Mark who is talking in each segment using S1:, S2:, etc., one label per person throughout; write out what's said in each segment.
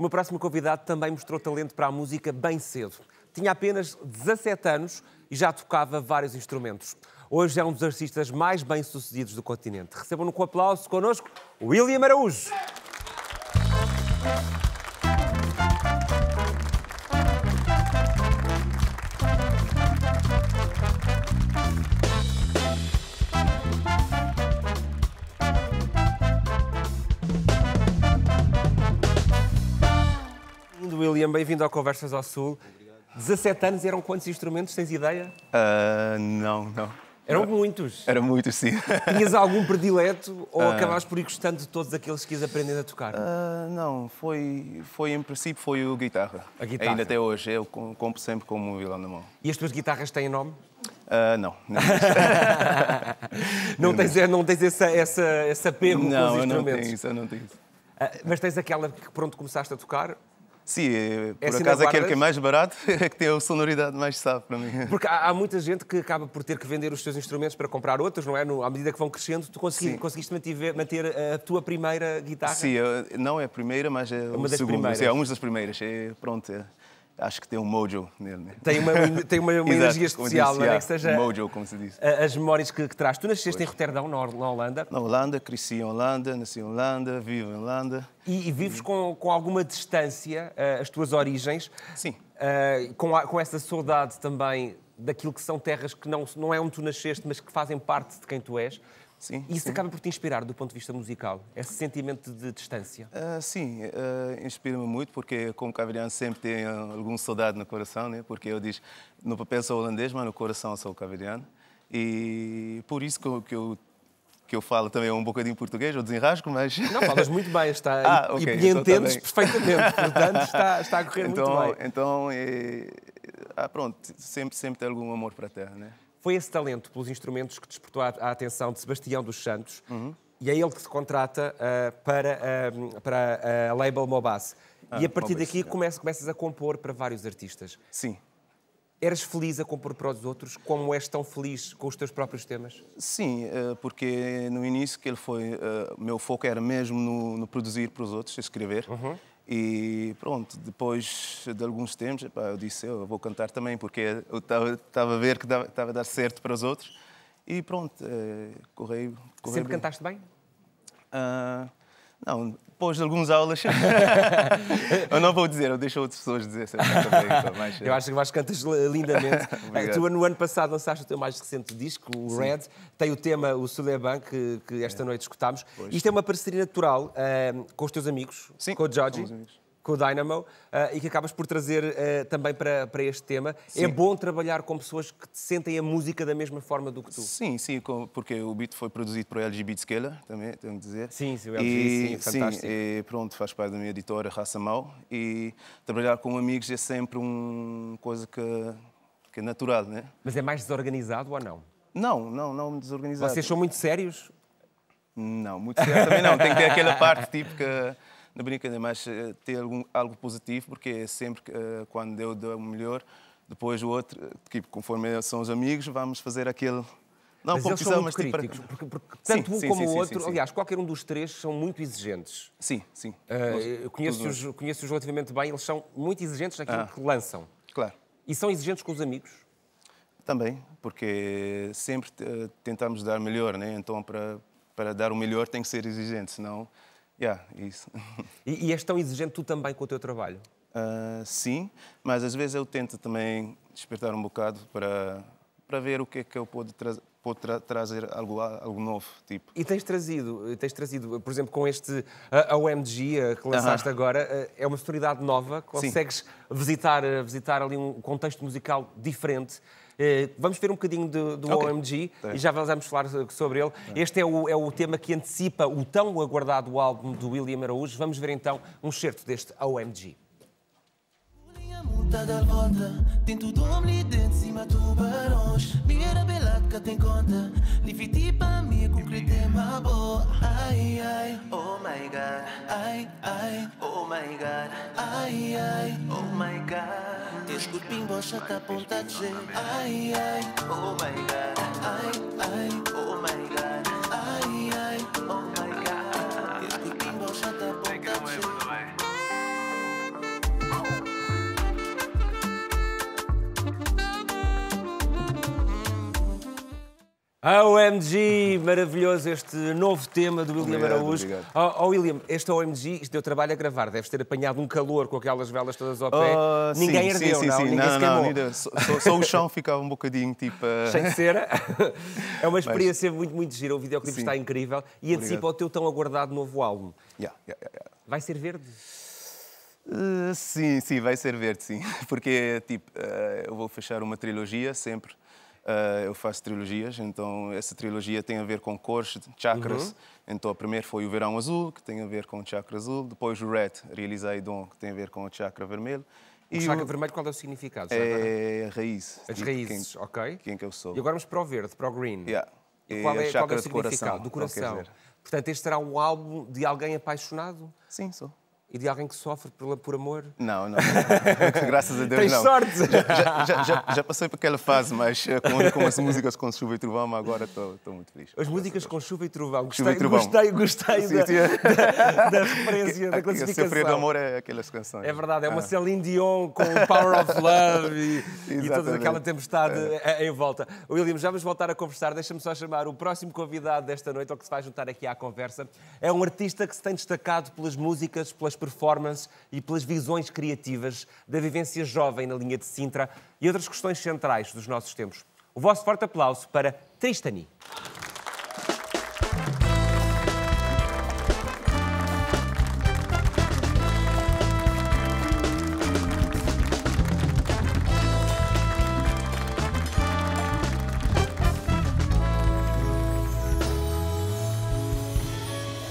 S1: O meu próximo convidado também mostrou talento para a música bem cedo. Tinha apenas 17 anos e já tocava vários instrumentos. Hoje é um dos artistas mais bem-sucedidos do continente. Recebam-no com aplauso connosco, William Araújo. William, bem-vindo ao Conversas ao Sul. 17 anos eram quantos instrumentos? Tens ideia?
S2: Uh, não, não. Eram muitos. Eram muitos, sim.
S1: Tinhas algum predileto ou uh, ah. acabaste por ir gostando de todos aqueles que ias aprender a tocar? Uh, não, foi,
S2: foi em princípio foi o guitarra. A guitarra. Ainda até hoje, eu compro sempre com o violão na mão. E as tuas
S1: guitarras têm nome? Uh, não. Não, tens, não tens essa, essa, esse apego não, com os instrumentos? Não, não tenho isso, eu não tenho isso. mas tens aquela que pronto começaste a tocar Sim, eh, por é acaso aquele que é mais barato é que tem a sonoridade mais sabe para mim. Porque há, há, muita gente que acaba por ter que vender os seus instrumentos para comprar outros, não é? No, à medida que vão crescendo, tu consegui, conseguiste manter, manter, a tua primeira guitarra? Sim,
S2: não é a primeira, mas é, é uma das é primeiras. é uma das primeiras. É, pronto, é acho que tem um mojo nele. Né? Tem uma, tem uma, uma energia especial, não é que seja? Mojo, como se diz.
S1: As memórias que, que traz. Tu nasceste pois. em Roterdão, na Holanda? Na
S2: Holanda, cresci em Holanda, nasci em
S1: Holanda, vivo em Holanda. E, e vives com, com alguma distância uh, as tuas origens? Sim. Uh, com, a, com essa saudade também daquilo que são terras que não, não é onde tu nasceste, mas que fazem parte de quem tu és? Sim, e isso sim. acaba por te inspirar do ponto de vista musical, esse sentimento de distância?
S2: Uh, sim, uh, inspira-me muito, porque como cavaliano sempre tenho ah, alguma saudade no coração, né? porque eu diz, no papel sou holandês, mas no coração sou cavaliano. E por isso que eu, que eu que eu falo também um bocadinho português, eu desenrasco, mas... Não, falas muito bem, está... ah, okay, e, e então tá entendes
S1: perfeitamente, portanto está, está a correr então, muito
S2: bem. Então, ah, pronto, sempre, sempre tem algum amor para a terra, né?
S1: Foi esse talento pelos instrumentos que despertou a, a atenção de Sebastião dos Santos uhum. e é ele que se contrata uh, para, uh, para ah, a label Mobass. Ah, e a partir daqui é. começas, começas a compor para vários artistas. Sim. Eras feliz a compor para os outros, como és tão feliz com os teus próprios temas?
S2: Sim, eh, porque no início que ele foi, eh, meu foco era mesmo no, no produzir para os outros, escrever. Uhum. E pronto, depois de alguns tempos, epá, eu disse, eu vou cantar também, porque eu estava a ver que estava a dar certo para os outros. E pronto, correi, eh, correi Sempre bem. cantaste bem? Uh, não, depois de algumas aulas. eu não vou dizer, eu deixo outras pessoas dizer. Também, então, mais... Eu acho que vais cantas lindamente. Ah, tu,
S1: no ano passado, lançaste o teu mais recente disco, o Sim. Red. Tem o tema, o Suleban, que, que esta é. noite escutámos. Pois. Isto é uma parceria natural uh, com os teus amigos, Sim, com o amigos com o Dynamo uh, e que acabas por trazer uh, também para, para este tema. É sim. É bom trabalhar com pessoas que sentem a música da mesma forma do que tu.
S2: Sim, sim, porque o beat foi produzido por LG Beat Scaler, também, tenho que
S1: dizer. Sim, sim, o LG, e, é sim, fantástico.
S2: e pronto, faz parte da minha editora, Raça Mal. E trabalhar com amigos é sempre uma coisa que, que é natural, né? Mas é mais desorganizado ou não? Não, não, não desorganizado. Vocês são muito sérios? Não, muito sério também não. Tem que ter aquela parte tipo que na brincadeira, mas eh, ter algum, algo positivo, porque é sempre uh, quando eu dou o melhor, depois o outro, tipo, conforme são os amigos, vamos fazer aquele. Não, mas competição, eles mas tipo, críticos, tipo... porque, porque tanto sim, um sim, como o outro, sim, aliás,
S1: qualquer um dos três são muito exigentes. Sim, sim. Uh, conheço-os conheço relativamente bem, eles são muito exigentes naquilo ah, que lançam. Claro. E são exigentes com os amigos?
S2: Também, porque sempre eh, tentamos dar melhor, né? Então, para, para dar o melhor tem que ser exigente, senão Yeah, isso. E, e és tão exigente tu também
S1: com o teu trabalho?
S2: Uh, sim, mas às vezes eu tento também despertar um bocado
S1: para, para ver o que é que eu posso trazer tra trazer algo, algo novo, tipo. E tens trazido, tens trazido, por exemplo, com este a, OMG que lançaste uh -huh. agora, eh, é uma sonoridade nova, consegues visitar, eh, visitar ali um contexto musical diferente. Eh, vamos ver um bocadinho do, do okay. OMG e já vamos falar eh, sobre ele. Este é o, é o tema que antecipa o tão aguardado álbum do William Araújo. Vamos ver então um certo deste OMG.
S2: Multa dal volta, dentro do cima tubarões, minha bela nunca tem conta Dividi para mim com que uma boa Ai, ai, oh my god Ai, ai, oh my god Ai, ai, oh my god Teus corpinhos já tá apontado Ai, ai, oh my god Ai, ai, oh
S1: OMG, maravilhoso este novo tema do William obrigado, Araújo. Obrigado. Oh, oh, William, este OMG, isto deu trabalho a gravar, deves ter apanhado um calor com aquelas velas todas ao pé. Uh, ninguém sim, ardeu, sim, não? Sim, ninguém não, se não, queimou. Não, só, só, o chão
S2: ficava um bocadinho tipo. Uh... Ah. Cheio de cera.
S1: É uma experiência Mas... muito, muito gira. O videoclipe está incrível e antecipa o teu tão aguardado novo álbum. Yeah, yeah, yeah. Vai ser verde?
S2: Uh, sim, sim, vai ser verde, sim. Porque, tipo, eu vou fechar uma trilogia sempre. Uh, eu faço trilogias, então essa trilogia tem a ver com cores, chakras. Uhum. Então, primeiro foi o Verão Azul, que tem a ver com o chakra azul. Depois o Red, Realizei Dom, que tem a ver com o chakra vermelho. E o chakra o... vermelho, qual é o significado? É a raiz. As tipo, raízes,
S1: quem, ok. Quem que eu sou. E agora vamos para o verde, para o green. Yeah. E qual, é, chakra qual é o significado? Do coração. Do coração. Portanto, este será um álbum de alguém apaixonado? Sim, sou. E de alguém que sofre por, por amor? Não, não. Graças a Deus, Tens não. sorte! Já, já, já, já, passei por aquela fase, mas eh, com, com as músicas
S2: com chuva e trovão, agora estou muito feliz.
S1: As músicas com chuva e trovão. Gostei, chuva e trovão. gostei, gostei sim, da, sim. da, da, referência, a, da classificação. Sofrer do Amor é aquelas canções. É verdade, é uma ah. Celine Dion com Power of Love e, e toda aquela tempestade é. em volta. William, já vamos voltar a conversar. Deixa-me só chamar o próximo convidado desta noite, ou que se vai juntar aqui à conversa. É um artista que se tem destacado pelas músicas, pelas performances e pelas visões criativas da vivência jovem na linha de Sintra e outras questões centrais dos nossos tempos. O vosso forte aplauso para Tristani.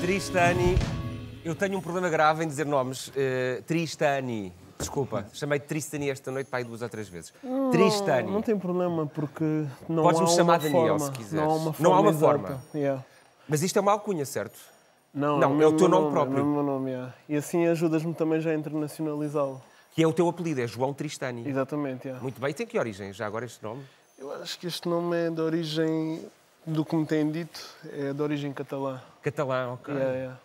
S1: Tristani eu tenho um problema grave em dizer nomes. Uh, Tristani. Desculpa, chamei-te Tristani esta noite para ir duas ou três vezes. Não, Tristani. Não
S3: tem problema, porque não Podes há Podes-me chamar Daniel, forma. se quiseres. Não há uma forma. Não há uma forma. Yeah. Mas
S1: isto é uma alcunha, certo? Não, não é, o teu nome, próprio. É o meu
S3: nome, é. E assim ajudas-me também já a internacionalizá-lo. Que é o teu apelido, é João Tristani. Exatamente, yeah.
S1: Muito bem. E tem que origem já agora este nome?
S3: Eu acho que este nome é de origem, do que me têm dito, é de origem catalã. Catalã,
S1: ok. Yeah, yeah.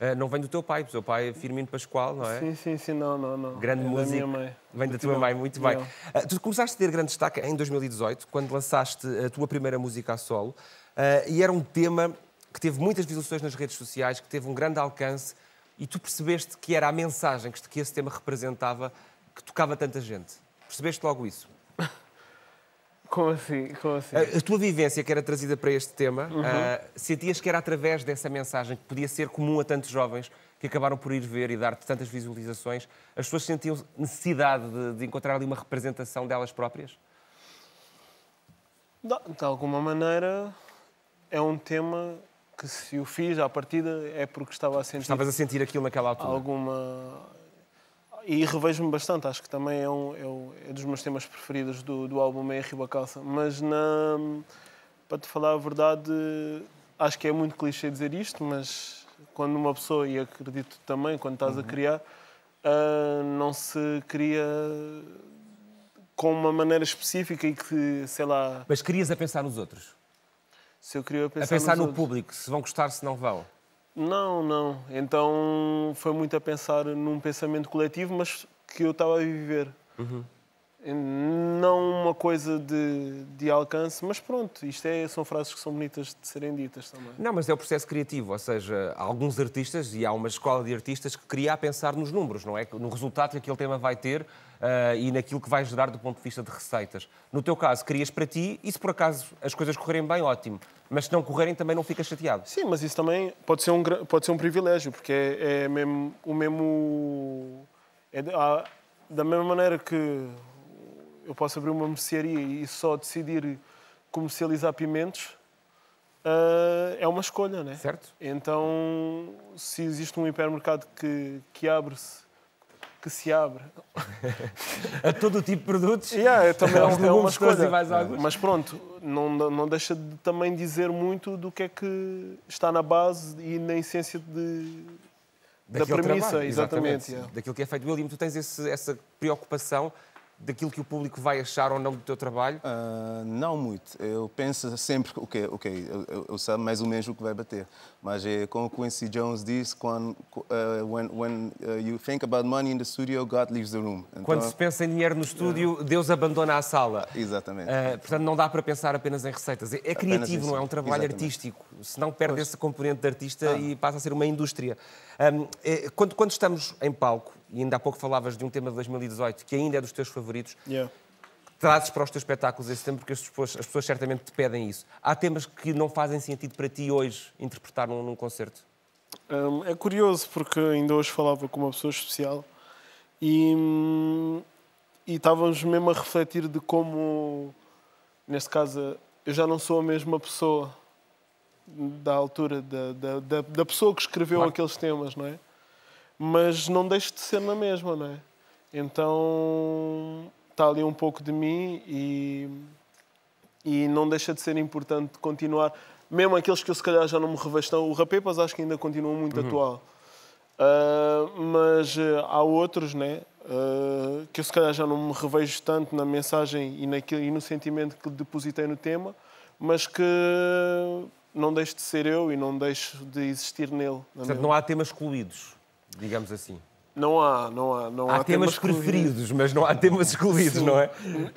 S1: Ah, não vem do teu pai, o teu pai é Firmino Pascoal, não é? Sim, sim,
S3: sim, não, não, não. Grande é música. Da minha mãe. Vem da, da tua mãe, muito bem. Uh,
S1: tu começaste a ter grande destaque em 2018, quando lançaste a tua primeira música a solo, uh, e era um tema que teve muitas visualizações nas redes sociais, que teve um grande alcance, e tu percebeste que era a mensagem que esse tema representava que tocava tanta gente. Percebeste logo isso?
S3: Como assim? Como assim? A
S1: tua vivência que era trazida para este tema, uhum. uh, sentias que era através dessa mensagem que podia ser comum a tantos jovens que acabaram por ir ver e dar tantas visualizações, as pessoas sentiam necessidade de, de encontrar ali uma representação delas próprias?
S3: De, de alguma maneira, é um tema que se o fiz à partida é porque estava a sentir. Estavas a sentir aquilo naquela altura? Alguma e revejo-me bastante, acho que também é um, é um, é dos meus temas preferidos do, do álbum é riba calça Mas, na, para te falar a verdade, acho que é muito clichê dizer isto, mas quando uma pessoa, e acredito também, quando estás uhum. a criar, uh, não se cria com uma maneira específica e que, sei lá.
S1: Mas querias a pensar nos outros?
S3: Se eu queria a pensar, a pensar no outros.
S1: público, se vão gostar, se não vão.
S3: Não, não. Então foi muito a pensar num pensamento coletivo, mas que eu estava a viver. Uhum. Não uma coisa de, de alcance, mas pronto, isto é, são frases que são bonitas de serem ditas também. Não, mas é o processo
S1: criativo, ou seja, há alguns artistas e há uma escola de artistas que cria a pensar nos números, não é? No resultado que aquele tema vai ter, uh, e naquilo que vai gerar do ponto de vista de receitas. No teu caso, querias para ti e se por acaso as coisas correrem bem, ótimo. Mas se não correrem, também não ficas chateado. Sim, mas
S3: isso também pode ser um, pode ser um privilégio, porque é, é mesmo, o mesmo. É, ah, da mesma maneira que eu posso abrir uma mercearia e só decidir comercializar pimentos, Uh, é uma escolha, né? Certo. Então, se existe um hipermercado que, que abre-se que se abre a todo o tipo de produtos. Yeah, é também é, um, é uma escolha. Mas pronto, não, não deixa de também dizer muito do que é que está na base e na essência de, da premissa, trabalho, exatamente. exatamente. Yeah.
S1: Daquilo que é feito. William, tu tens esse, essa preocupação daquilo que o público vai achar ou não do teu trabalho? Uh, não
S2: muito. Eu penso sempre que, ok, ok, eu, eu, eu sei mais ou menos o que vai bater. Mas é como Quincy Jones diz, quando, uh, when, when ah, you think about money in the studio, God leaves the room. Então, quando se pensa
S1: em dinheiro no estúdio, Deus abandona a sala. Exatamente. portanto, não dá para pensar apenas em receitas. É, é criativo, não é, é um trabalho exatamente. artístico. Senão perde pois. esse componente de artista ah. e passa a ser uma indústria. Um, é, quando, quando estamos em palco, e ainda há pouco falavas de um tema de 2018 que ainda é dos teus favoritos, yeah. trazes para os teus espetáculos esse tema, porque as pessoas, as pessoas, certamente te pedem isso. Há temas que não fazem sentido para ti hoje interpretar
S3: num, num concerto? Um, é curioso, porque ainda hoje falava com uma pessoa especial e, hum, e estávamos mesmo a refletir de como, neste caso, eu já não sou a mesma pessoa da altura da, da, da, da pessoa que escreveu claro. aqueles temas, não é? mas não deixo de ser na mesma, não é? Então está ali um pouco de mim e, e não deixa de ser importante continuar. Mesmo aqueles que eu se calhar já não me revestam, o Rapepas acho que ainda continua muito uhum. atual. Uh, mas uh, há outros, né? Uh, que eu se calhar já não me revejo tanto na mensagem e, naquilo, e no sentimento que depositei no tema, mas que não deixo de ser eu e não deixo de existir nele. É Portanto, não há
S1: temas excluídos digamos assim?
S3: Não há, não há, não há, há temas, temas preferidos, mas não há temas escolhidos, Sim. não é?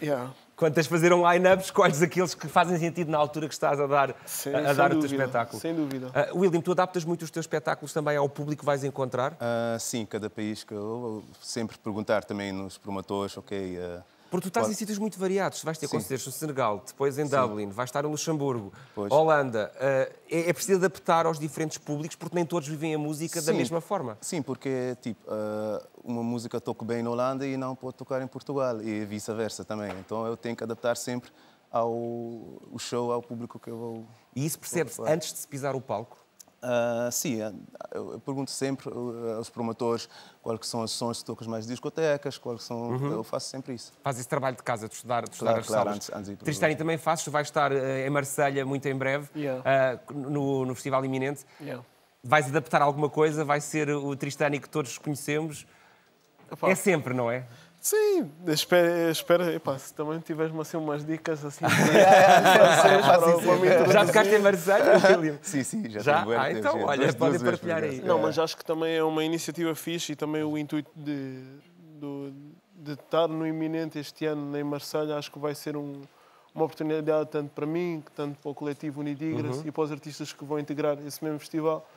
S3: Yeah.
S1: Quando tens fazer um line-up, escolhes aqueles que fazem sentido na altura que estás a dar, sem, a, a sem dar dúvida, o teu espetáculo. Sem dúvida. Uh, William, tu adaptas muito os teus espetáculos também ao público que vais encontrar? Uh, sim, cada país que eu, eu
S2: sempre perguntar também nos promotores, ok, uh,
S1: porque tu estás claro. em sítios muito variados. Vais ter Sim. concertos no Senegal, depois em Sim. Dublin, vais estar em Luxemburgo, pois. Holanda. Uh, é, é, preciso adaptar aos diferentes públicos porque nem todos vivem a música Sim. da mesma
S2: forma. Sim, porque tipo, uh, uma música toco bem na Holanda e não pode tocar em Portugal e vice-versa também. Então eu tenho que adaptar sempre ao o show, ao público que eu vou. E isso percebe-se antes de se pisar o palco? Ah, sim, é, eu, eu, pergunto sempre uh, aos promotores quais são as sons que tocas mais discotecas, quais são. Uhum. Eu faço sempre isso.
S1: Faz esse trabalho de casa, de estudar, de estudar claro, as claro, Antes, antes Tristani, também fazes, tu vais estar eh, em Marselha muito em breve, yeah. uh, no, no, Festival Iminente. Yeah. Vais adaptar alguma coisa? Vai ser o Tristani que todos conhecemos? Opa. É sempre, não
S3: é? Sim, espera, espera epá, se também tiveres assim, umas dicas assim Já tocaste em Marselha, William? Sim, sim, já, já? Ah, então, olha, pode partilhar aí. Não, mas acho que também é uma iniciativa fixe e também o intuito de, de, de estar no iminente este ano em Marselha acho que vai ser um, uma oportunidade tanto para mim, tanto para o coletivo Unidigras uhum. e para os artistas que vão integrar esse mesmo festival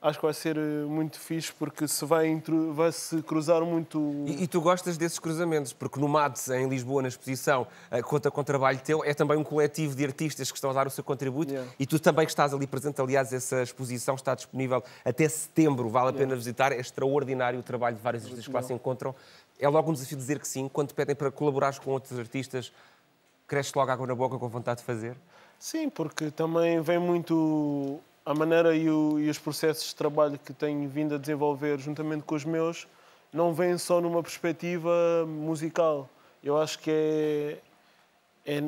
S3: acho que vai ser eh, muito fixe porque se vai, vai se cruzar muito. E,
S1: e, tu gostas desses cruzamentos, porque no MADS, em Lisboa, na exposição, eh, conta com o trabalho teu, é também um coletivo de artistas que estão a dar o seu contributo yeah. e tu também estás ali presente. Aliás, essa exposição está disponível até setembro, vale a pena yeah. visitar. É extraordinário o trabalho de vários artistas que lá se encontram. É logo um desafio dizer que sim, quando pedem para colaborar com outros artistas, cresce logo água na boca com vontade de fazer?
S3: Sim, porque também vem muito a maneira e, o, e, os processos de trabalho que tenho vindo a desenvolver juntamente com os meus não vêm só numa perspectiva musical. Eu acho que é, é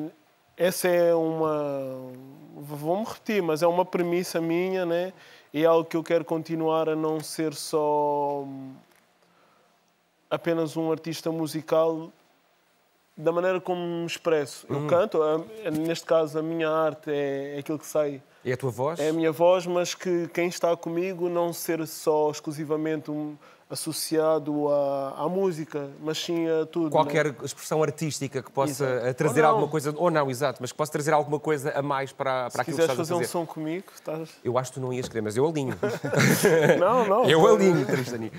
S3: essa é uma vou-me repetir, mas é uma premissa minha, né? E é algo que eu quero continuar a não ser só apenas um artista musical da maneira como me expresso. Eu hum. canto, neste caso a minha arte é aquilo que sai
S1: é a tua voz? É a
S3: minha voz, mas que quem está comigo não ser só exclusivamente um, associado à, à, música, mas sim a tudo. É? Qualquer
S1: expressão artística que possa exato. trazer alguma coisa, ou não, exato, mas que possa trazer alguma coisa a mais para, para aquilo que estás a fazer. fazer um som comigo, estás... Eu acho que tu não ias querer, mas eu alinho. não, não. Eu alinho, Tristani.